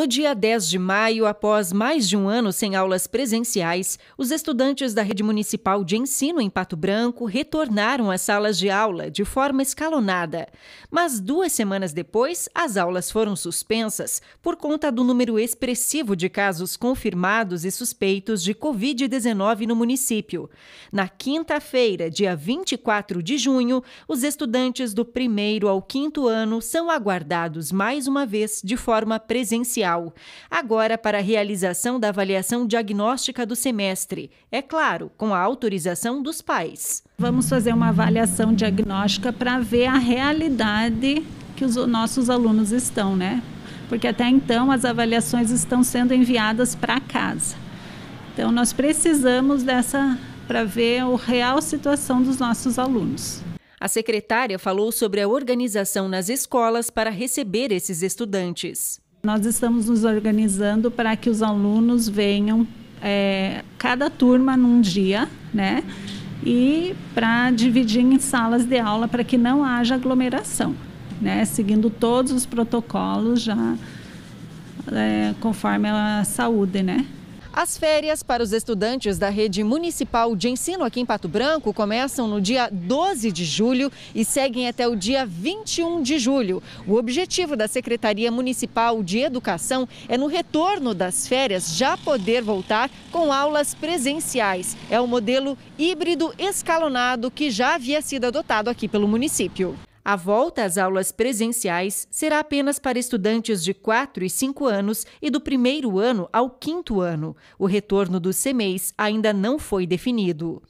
No dia 10 de maio, após mais de um ano sem aulas presenciais, os estudantes da rede municipal de ensino em Pato Branco retornaram às salas de aula de forma escalonada. Mas duas semanas depois, as aulas foram suspensas por conta do número expressivo de casos confirmados e suspeitos de Covid-19 no município. Na quinta-feira, dia 24 de junho, os estudantes do primeiro ao quinto ano são aguardados mais uma vez de forma presencial. Federal. Agora, para a realização da avaliação diagnóstica do semestre, é claro, com a autorização dos pais. Vamos fazer uma avaliação diagnóstica para ver a realidade que os nossos alunos estão, né? Porque até então as avaliações estão sendo enviadas para casa. Então, nós precisamos dessa para ver a real situação dos nossos alunos. A secretária falou sobre a organização nas escolas para receber esses estudantes. Nós estamos nos organizando para que os alunos venham é, cada turma num dia, né? E para dividir em salas de aula para que não haja aglomeração, né? Seguindo todos os protocolos já é, conforme a saúde, né? As férias para os estudantes da rede municipal de ensino aqui em Pato Branco começam no dia 12 de julho e seguem até o dia 21 de julho. O objetivo da Secretaria Municipal de Educação é, no retorno das férias, já poder voltar com aulas presenciais. É o modelo híbrido escalonado que já havia sido adotado aqui pelo município. A volta às aulas presenciais será apenas para estudantes de 4 e 5 anos e do primeiro ano ao quinto ano. O retorno do CMEIS ainda não foi definido.